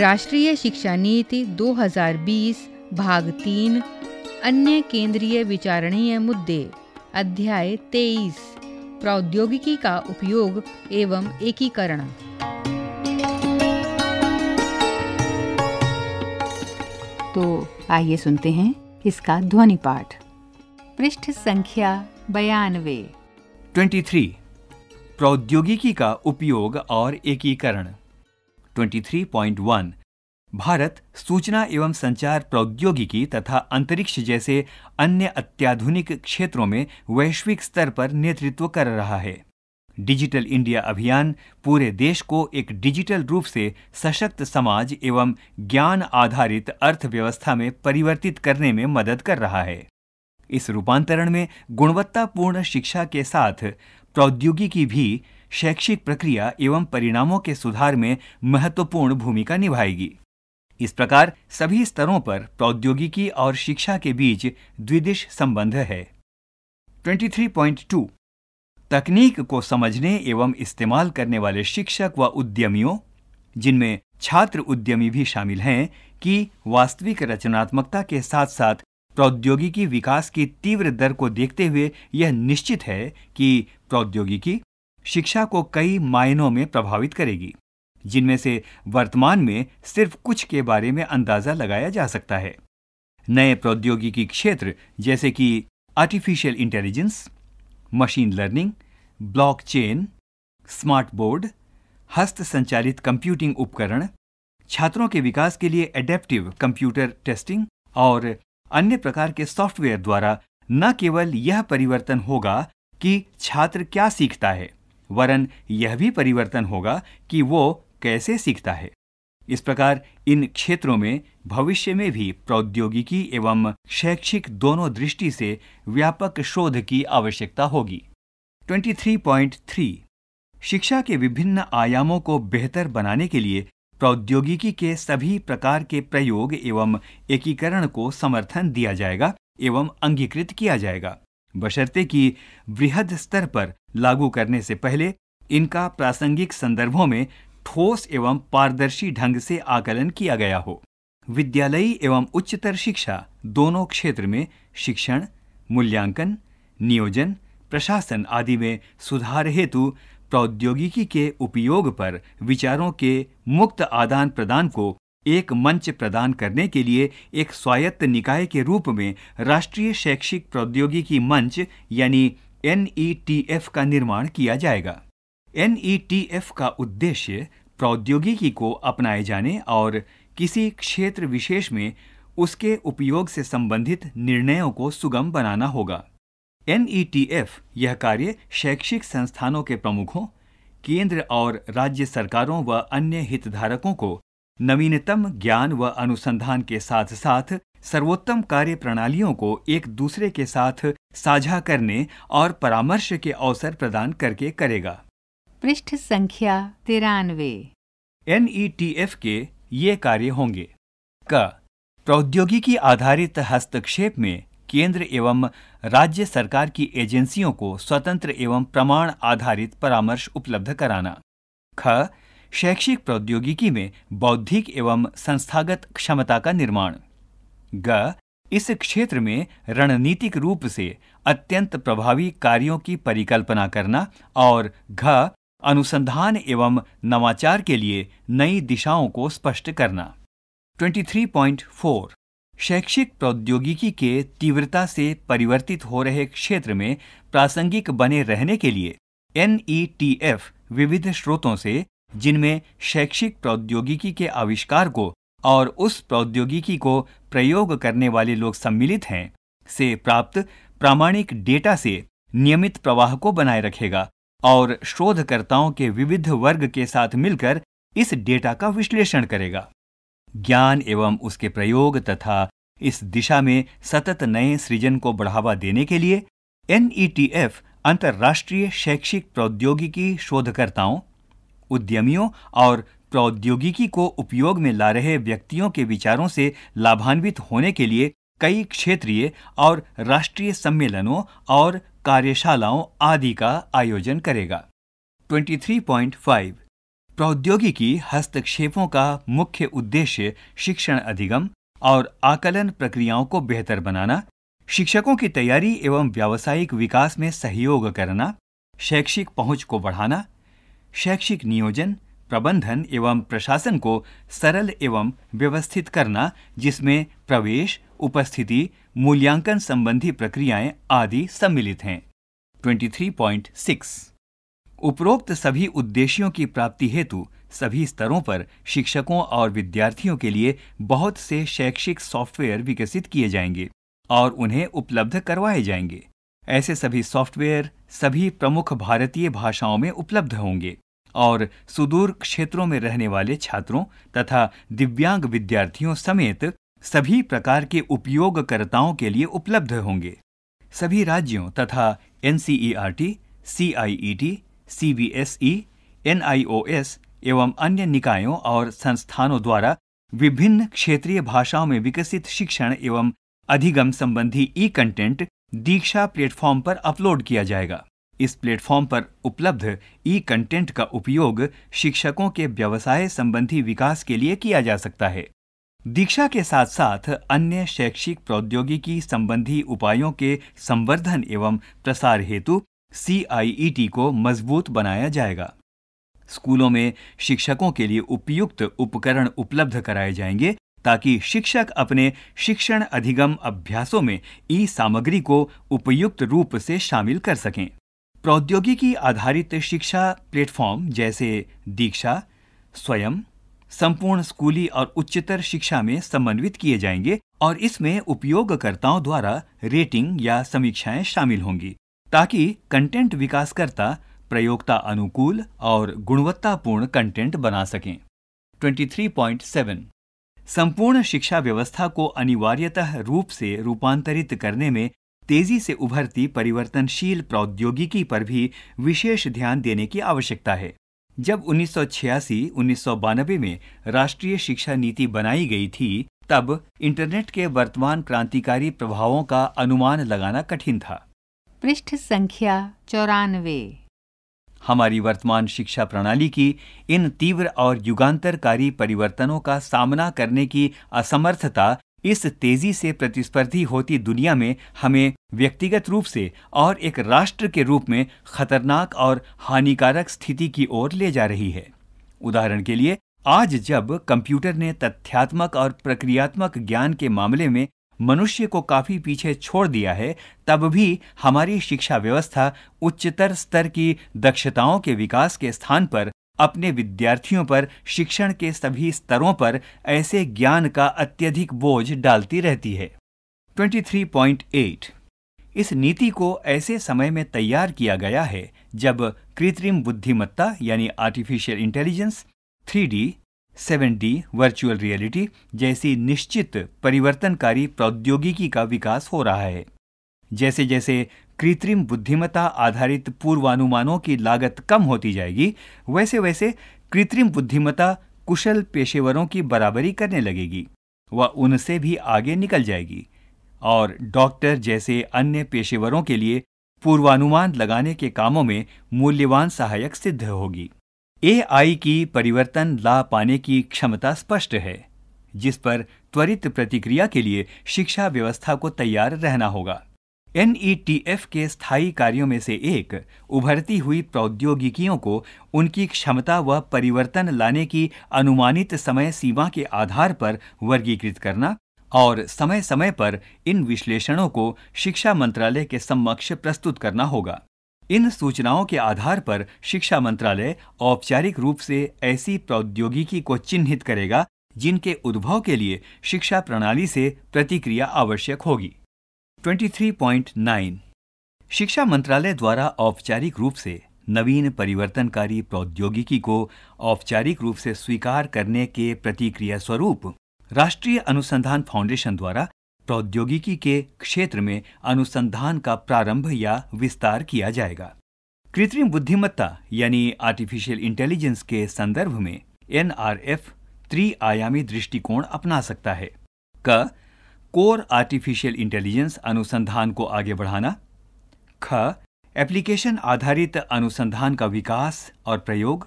राष्ट्रीय शिक्षा नीति 2020 भाग तीन अन्य केंद्रीय विचारणीय मुद्दे अध्याय 23 प्रौद्योगिकी का उपयोग एवं एकीकरण तो आइए सुनते हैं इसका ध्वनि पाठ पृष्ठ संख्या बयानवे 23 प्रौद्योगिकी का उपयोग और एकीकरण 23.1 भारत सूचना एवं संचार प्रौद्योगिकी तथा अंतरिक्ष जैसे अन्य अत्याधुनिक क्षेत्रों में वैश्विक स्तर पर नेतृत्व कर रहा है डिजिटल इंडिया अभियान पूरे देश को एक डिजिटल रूप से सशक्त समाज एवं ज्ञान आधारित अर्थव्यवस्था में परिवर्तित करने में मदद कर रहा है इस रूपांतरण में गुणवत्तापूर्ण शिक्षा के साथ प्रौद्योगिकी भी शैक्षिक प्रक्रिया एवं परिणामों के सुधार में महत्वपूर्ण भूमिका निभाएगी इस प्रकार सभी स्तरों पर प्रौद्योगिकी और शिक्षा के बीच द्विदिश संबंध है 23.2 तकनीक को समझने एवं इस्तेमाल करने वाले शिक्षक व वा उद्यमियों जिनमें छात्र उद्यमी भी शामिल हैं कि वास्तविक रचनात्मकता के साथ साथ प्रौद्योगिकी विकास की तीव्र दर को देखते हुए यह निश्चित है कि प्रौद्योगिकी शिक्षा को कई मायनों में प्रभावित करेगी जिनमें से वर्तमान में सिर्फ कुछ के बारे में अंदाजा लगाया जा सकता है नए प्रौद्योगिकी क्षेत्र जैसे कि artificial intelligence machine learning blockchain, smart board हस्त संचालित कंप्यूटिंग उपकरण छात्रों के विकास के लिए एडेप्टिव कंप्यूटर टेस्टिंग और अन्य प्रकार के सॉफ्टवेयर द्वारा न केवल यह परिवर्तन होगा कि छात्र क्या सीखता है वरन यह भी परिवर्तन होगा कि वो कैसे सीखता है इस प्रकार इन क्षेत्रों में भविष्य में भी प्रौद्योगिकी एवं शैक्षिक दोनों दृष्टि से व्यापक शोध की आवश्यकता होगी 23.3 शिक्षा के विभिन्न आयामों को बेहतर बनाने के लिए प्रौद्योगिकी के सभी प्रकार के प्रयोग एवं एकीकरण को समर्थन दिया जाएगा एवं अंगीकृत किया जाएगा बशर्ते कि वृहद स्तर पर लागू करने से पहले इनका प्रासंगिक संदर्भों में ठोस एवं पारदर्शी ढंग से आकलन किया गया हो विद्यालयी एवं उच्चतर शिक्षा दोनों क्षेत्र में शिक्षण मूल्यांकन नियोजन प्रशासन आदि में सुधार हेतु प्रौद्योगिकी के उपयोग पर विचारों के मुक्त आदान प्रदान को एक मंच प्रदान करने के लिए एक स्वायत्त निकाय के रूप में राष्ट्रीय शैक्षिक प्रौद्योगिकी मंच यानी एन e का निर्माण किया जाएगा एन e का उद्देश्य प्रौद्योगिकी को अपनाए जाने और किसी क्षेत्र विशेष में उसके उपयोग से संबंधित निर्णयों को सुगम बनाना होगा एन e यह कार्य शैक्षिक संस्थानों के प्रमुखों केंद्र और राज्य सरकारों व अन्य हितधारकों को नवीनतम ज्ञान व अनुसंधान के साथ साथ सर्वोत्तम कार्य प्रणालियों को एक दूसरे के साथ साझा करने और परामर्श के अवसर प्रदान करके करेगा पृष्ठ संख्या तिरानवे एन e के ये कार्य होंगे क प्रौद्योगिकी आधारित हस्तक्षेप में केंद्र एवं राज्य सरकार की एजेंसियों को स्वतंत्र एवं प्रमाण आधारित परामर्श उपलब्ध कराना ख शैक्षिक प्रौद्योगिकी में बौद्धिक एवं संस्थागत क्षमता का निर्माण ग इस क्षेत्र में रणनीतिक रूप से अत्यंत प्रभावी कार्यों की परिकल्पना करना और घ अनुसंधान एवं नवाचार के लिए नई दिशाओं को स्पष्ट करना 23.4 शैक्षिक प्रौद्योगिकी के तीव्रता से परिवर्तित हो रहे क्षेत्र में प्रासंगिक बने रहने के लिए एनईटीएफ विविध स्रोतों से जिनमें शैक्षिक प्रौद्योगिकी के आविष्कार को और उस प्रौद्योगिकी को प्रयोग करने वाले लोग सम्मिलित हैं से प्राप्त प्रामाणिक डेटा से नियमित प्रवाह को बनाए रखेगा और शोधकर्ताओं के विविध वर्ग के साथ मिलकर इस डेटा का विश्लेषण करेगा ज्ञान एवं उसके प्रयोग तथा इस दिशा में सतत नए सृजन को बढ़ावा देने के लिए एनईटीएफ अंतर्राष्ट्रीय शैक्षिक प्रौद्योगिकी शोधकर्ताओं उद्यमियों और प्रौद्योगिकी को उपयोग में ला रहे व्यक्तियों के विचारों से लाभान्वित होने के लिए कई क्षेत्रीय और राष्ट्रीय सम्मेलनों और कार्यशालाओं आदि का आयोजन करेगा 23.5 प्रौद्योगिकी हस्तक्षेपों का मुख्य उद्देश्य शिक्षण अधिगम और आकलन प्रक्रियाओं को बेहतर बनाना शिक्षकों की तैयारी एवं व्यावसायिक विकास में सहयोग करना शैक्षिक पहुंच को बढ़ाना शैक्षिक नियोजन प्रबंधन एवं प्रशासन को सरल एवं व्यवस्थित करना जिसमें प्रवेश उपस्थिति मूल्यांकन संबंधी प्रक्रियाएं आदि सम्मिलित हैं 23.6 उपरोक्त सभी उद्देश्यों की प्राप्ति हेतु सभी स्तरों पर शिक्षकों और विद्यार्थियों के लिए बहुत से शैक्षिक सॉफ्टवेयर विकसित किए जाएंगे और उन्हें उपलब्ध करवाए जाएंगे ऐसे सभी सॉफ्टवेयर सभी प्रमुख भारतीय भाषाओं में उपलब्ध होंगे और सुदूर क्षेत्रों में रहने वाले छात्रों तथा दिव्यांग विद्यार्थियों समेत सभी प्रकार के उपयोगकर्ताओं के लिए उपलब्ध होंगे सभी राज्यों तथा N C E R C I E T एवं अन्य निकायों और संस्थानों द्वारा विभिन्न क्षेत्रीय भाषाओं में विकसित शिक्षण एवं अधिगम संबंधी ई कंटेंट दीक्षा प्लेटफॉर्म पर अपलोड किया जाएगा इस प्लेटफॉर्म पर उपलब्ध ई कंटेंट का उपयोग शिक्षकों के व्यवसाय संबंधी विकास के लिए किया जा सकता है दीक्षा के साथ साथ अन्य शैक्षिक प्रौद्योगिकी संबंधी उपायों के संवर्धन एवं प्रसार हेतु सी e को मजबूत बनाया जाएगा स्कूलों में शिक्षकों के लिए उपयुक्त उपकरण उपलब्ध कराए जाएंगे ताकि शिक्षक अपने शिक्षण अधिगम अभ्यासों में ई सामग्री को उपयुक्त रूप से शामिल कर सकें प्रौद्योगिकी आधारित शिक्षा प्लेटफॉर्म जैसे दीक्षा स्वयं संपूर्ण स्कूली और उच्चतर शिक्षा में समन्वित किए जाएंगे और इसमें उपयोगकर्ताओं द्वारा रेटिंग या समीक्षाएं शामिल होंगी ताकि कंटेंट विकासकर्ता प्रयोगता अनुकूल और गुणवत्तापूर्ण कंटेंट बना सकें 23.7 संपूर्ण शिक्षा व्यवस्था को अनिवार्यतः रूप से रूपांतरित करने में तेजी से उभरती परिवर्तनशील प्रौद्योगिकी पर भी विशेष ध्यान देने की आवश्यकता है जब 1986-1992 में राष्ट्रीय शिक्षा नीति बनाई गई थी तब इंटरनेट के वर्तमान क्रांतिकारी प्रभावों का अनुमान लगाना कठिन था पृष्ठ संख्या चौरानवे हमारी वर्तमान शिक्षा प्रणाली की इन तीव्र और युगांतरकारी परिवर्तनों का सामना करने की असमर्थता इस तेजी से प्रतिस्पर्धी होती दुनिया में हमें व्यक्तिगत रूप से और एक राष्ट्र के रूप में खतरनाक और हानिकारक स्थिति की ओर ले जा रही है उदाहरण के लिए आज जब कंप्यूटर ने तथ्यात्मक और प्रक्रियात्मक ज्ञान के मामले में मनुष्य को काफी पीछे छोड़ दिया है तब भी हमारी शिक्षा व्यवस्था उच्चतर स्तर की दक्षताओं के विकास के स्थान पर अपने विद्यार्थियों पर शिक्षण के सभी स्तरों पर ऐसे ज्ञान का अत्यधिक बोझ डालती रहती है 23.8 इस नीति को ऐसे समय में तैयार किया गया है जब कृत्रिम बुद्धिमत्ता यानी artificial intelligence 3D, 7D, virtual reality जैसी निश्चित परिवर्तनकारी प्रौद्योगिकी का विकास हो रहा है जैसे जैसे कृत्रिम बुद्धिमता आधारित पूर्वानुमानों की लागत कम होती जाएगी वैसे वैसे कृत्रिम बुद्धिमता कुशल पेशेवरों की बराबरी करने लगेगी वह उनसे भी आगे निकल जाएगी और डॉक्टर जैसे अन्य पेशेवरों के लिए पूर्वानुमान लगाने के कामों में मूल्यवान सहायक सिद्ध होगी ए की परिवर्तन ला पाने की क्षमता स्पष्ट है जिस पर त्वरित प्रतिक्रिया के लिए शिक्षा व्यवस्था को तैयार रहना होगा एन के स्थायी कार्यों में से एक उभरती हुई प्रौद्योगिकियों को उनकी क्षमता व परिवर्तन लाने की अनुमानित समय सीमा के आधार पर वर्गीकृत करना और समय समय पर इन विश्लेषणों को शिक्षा मंत्रालय के समक्ष प्रस्तुत करना होगा इन सूचनाओं के आधार पर शिक्षा मंत्रालय औपचारिक रूप से ऐसी प्रौद्योगिकी को चिन्हित करेगा जिनके उद्भव के लिए शिक्षा प्रणाली से प्रतिक्रिया आवश्यक होगी 23.9 शिक्षा मंत्रालय द्वारा औपचारिक रूप से नवीन परिवर्तनकारी प्रौद्योगिकी को औपचारिक रूप से स्वीकार करने के प्रतिक्रिया स्वरूप राष्ट्रीय अनुसंधान फाउंडेशन द्वारा प्रौद्योगिकी के क्षेत्र में अनुसंधान का प्रारंभ या विस्तार किया जाएगा कृत्रिम बुद्धिमत्ता यानी आर्टिफिशियल इंटेलिजेंस के संदर्भ में एनआरएफ त्रिआयामी दृष्टिकोण अपना सकता है क कोर आर्टिफिशियल इंटेलिजेंस अनुसंधान को आगे बढ़ाना ख एप्लीकेशन आधारित अनुसंधान का विकास और प्रयोग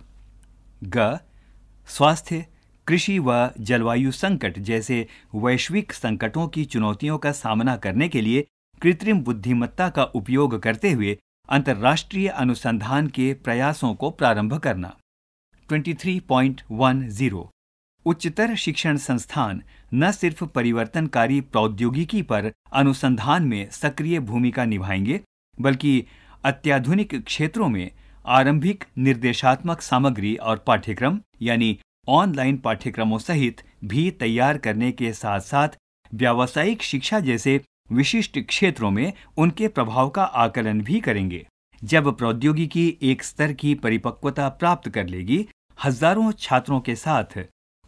ग स्वास्थ्य कृषि व जलवायु संकट जैसे वैश्विक संकटों की चुनौतियों का सामना करने के लिए कृत्रिम बुद्धिमत्ता का उपयोग करते हुए अंतर्राष्ट्रीय अनुसंधान के प्रयासों को प्रारंभ करना 23.10 उच्चतर शिक्षण संस्थान न सिर्फ परिवर्तनकारी प्रौद्योगिकी पर अनुसंधान में सक्रिय भूमिका निभाएंगे बल्कि अत्याधुनिक क्षेत्रों में आरंभिक निर्देशात्मक सामग्री और पाठ्यक्रम यानी ऑनलाइन पाठ्यक्रमों सहित भी तैयार करने के साथ साथ व्यावसायिक शिक्षा जैसे विशिष्ट क्षेत्रों में उनके प्रभाव का आकलन भी करेंगे जब प्रौद्योगिकी एक स्तर की परिपक्वता प्राप्त कर लेगी हजारों छात्रों के साथ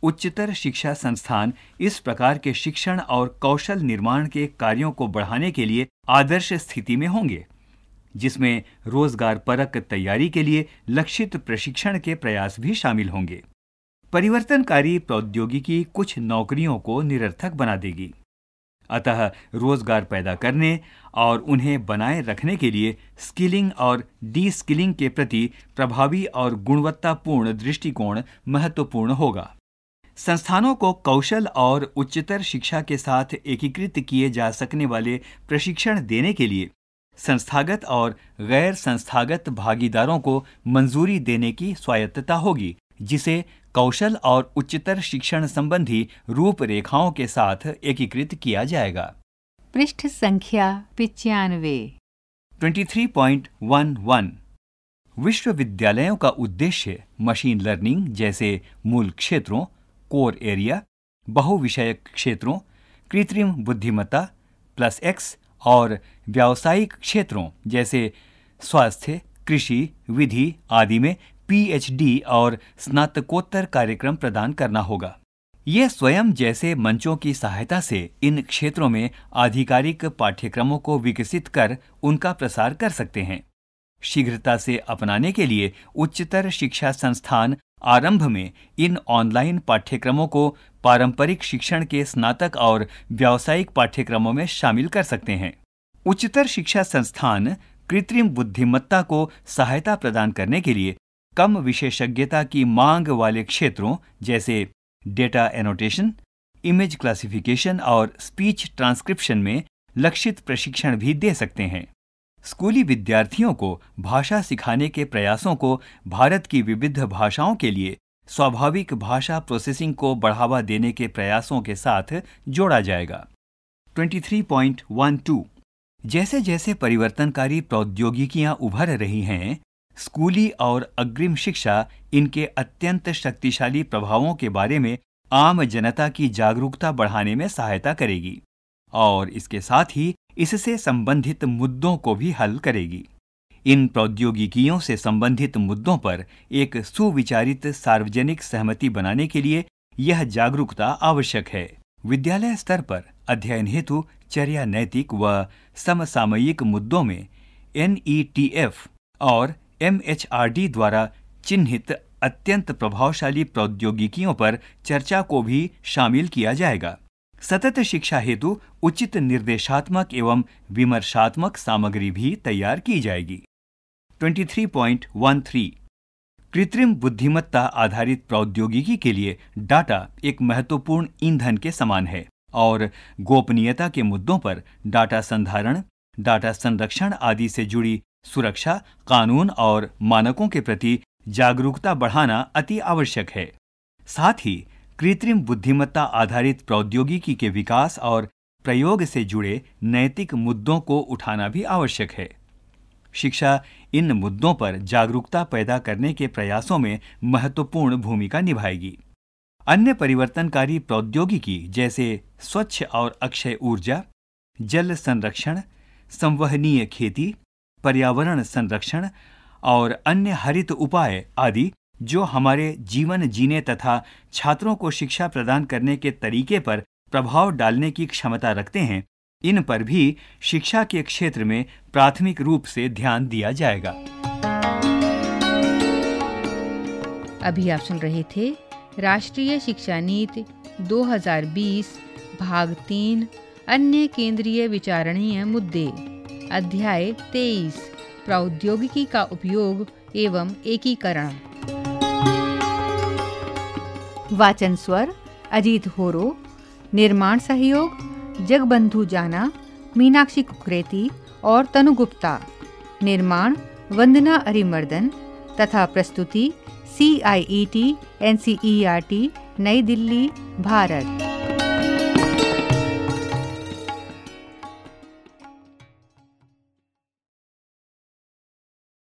उच्चतर शिक्षा संस्थान इस प्रकार के शिक्षण और कौशल निर्माण के कार्यों को बढ़ाने के लिए आदर्श स्थिति में होंगे जिसमें रोजगार परक तैयारी के लिए लक्षित प्रशिक्षण के प्रयास भी शामिल होंगे परिवर्तनकारी प्रौद्योगिकी कुछ नौकरियों को निरर्थक बना देगी अतः रोजगार पैदा करने और उन्हें बनाए रखने के लिए स्किलिंग और डी स्किलिंग के प्रति प्रभावी और गुणवत्तापूर्ण दृष्टिकोण महत्वपूर्ण होगा संस्थानों को कौशल और उच्चतर शिक्षा के साथ एकीकृत किए जा सकने वाले प्रशिक्षण देने के लिए संस्थागत और गैर संस्थागत भागीदारों को मंजूरी देने की स्वायत्तता होगी जिसे कौशल और उच्चतर शिक्षण संबंधी रूपरेखाओं के साथ एकीकृत किया जाएगा पृष्ठ संख्या पिचानवे वन विश्वविद्यालयों का उद्देश्य मशीन लर्निंग जैसे मूल क्षेत्रों कोर एरिया बहुविषयक क्षेत्रों कृत्रिम बुद्धिमत्ता प्लस एक्स और व्यावसायिक क्षेत्रों जैसे स्वास्थ्य कृषि विधि आदि में पीएचडी और स्नातकोत्तर कार्यक्रम प्रदान करना होगा ये स्वयं जैसे मंचों की सहायता से इन क्षेत्रों में आधिकारिक पाठ्यक्रमों को विकसित कर उनका प्रसार कर सकते हैं शीघ्रता से अपनाने के लिए उच्चतर शिक्षा संस्थान आरंभ में इन ऑनलाइन पाठ्यक्रमों को पारंपरिक शिक्षण के स्नातक और व्यावसायिक पाठ्यक्रमों में शामिल कर सकते हैं उच्चतर शिक्षा संस्थान कृत्रिम बुद्धिमत्ता को सहायता प्रदान करने के लिए कम विशेषज्ञता की मांग वाले क्षेत्रों जैसे डेटा एनोटेशन इमेज क्लासिफिकेशन और स्पीच ट्रांसक्रिप्शन में लक्षित प्रशिक्षण भी दे सकते हैं स्कूली विद्यार्थियों को भाषा सिखाने के प्रयासों को भारत की विविध भाषाओं के लिए स्वाभाविक भाषा प्रोसेसिंग को बढ़ावा देने के प्रयासों के साथ जोड़ा जाएगा 23.12 जैसे जैसे परिवर्तनकारी प्रौद्योगिकियां उभर रही हैं स्कूली और अग्रिम शिक्षा इनके अत्यंत शक्तिशाली प्रभावों के बारे में आम जनता की जागरूकता बढ़ाने में सहायता करेगी और इसके साथ ही इससे संबंधित मुद्दों को भी हल करेगी इन प्रौद्योगिकियों से संबंधित मुद्दों पर एक सुविचारित सार्वजनिक सहमति बनाने के लिए यह जागरूकता आवश्यक है विद्यालय स्तर पर अध्ययन हेतु चर्या नैतिक व समसामयिक मुद्दों में एन और एम द्वारा चिन्हित अत्यंत प्रभावशाली प्रौद्योगिकियों पर चर्चा को भी शामिल किया जाएगा सतत शिक्षा हेतु उचित निर्देशात्मक एवं विमर्शात्मक सामग्री भी तैयार की जाएगी 23.13 कृत्रिम बुद्धिमत्ता आधारित प्रौद्योगिकी के लिए डाटा एक महत्वपूर्ण ईंधन के समान है और गोपनीयता के मुद्दों पर डाटा संधारण डाटा संरक्षण आदि से जुड़ी सुरक्षा कानून और मानकों के प्रति जागरूकता बढ़ाना अति आवश्यक है साथ ही कृत्रिम बुद्धिमत्ता आधारित प्रौद्योगिकी के विकास और प्रयोग से जुड़े नैतिक मुद्दों को उठाना भी आवश्यक है शिक्षा इन मुद्दों पर जागरूकता पैदा करने के प्रयासों में महत्वपूर्ण भूमिका निभाएगी अन्य परिवर्तनकारी प्रौद्योगिकी जैसे स्वच्छ और अक्षय ऊर्जा जल संरक्षण संवहनीय खेती पर्यावरण संरक्षण और अन्य हरित उपाय आदि जो हमारे जीवन जीने तथा छात्रों को शिक्षा प्रदान करने के तरीके पर प्रभाव डालने की क्षमता रखते हैं इन पर भी शिक्षा के क्षेत्र में प्राथमिक रूप से ध्यान दिया जाएगा अभी आप सुन रहे थे राष्ट्रीय शिक्षा नीति 2020 भाग तीन अन्य केंद्रीय विचारणीय मुद्दे अध्याय 23 प्रौद्योगिकी का उपयोग एवं एकीकरण वाचन स्वर अजीत होरो निर्माण सहयोग जगबंधु जाना मीनाक्षी कुकरेती और तनु गुप्ता निर्माण वंदना अरिमर्दन तथा प्रस्तुति C I E T N C E R T Nai Delhi Bharat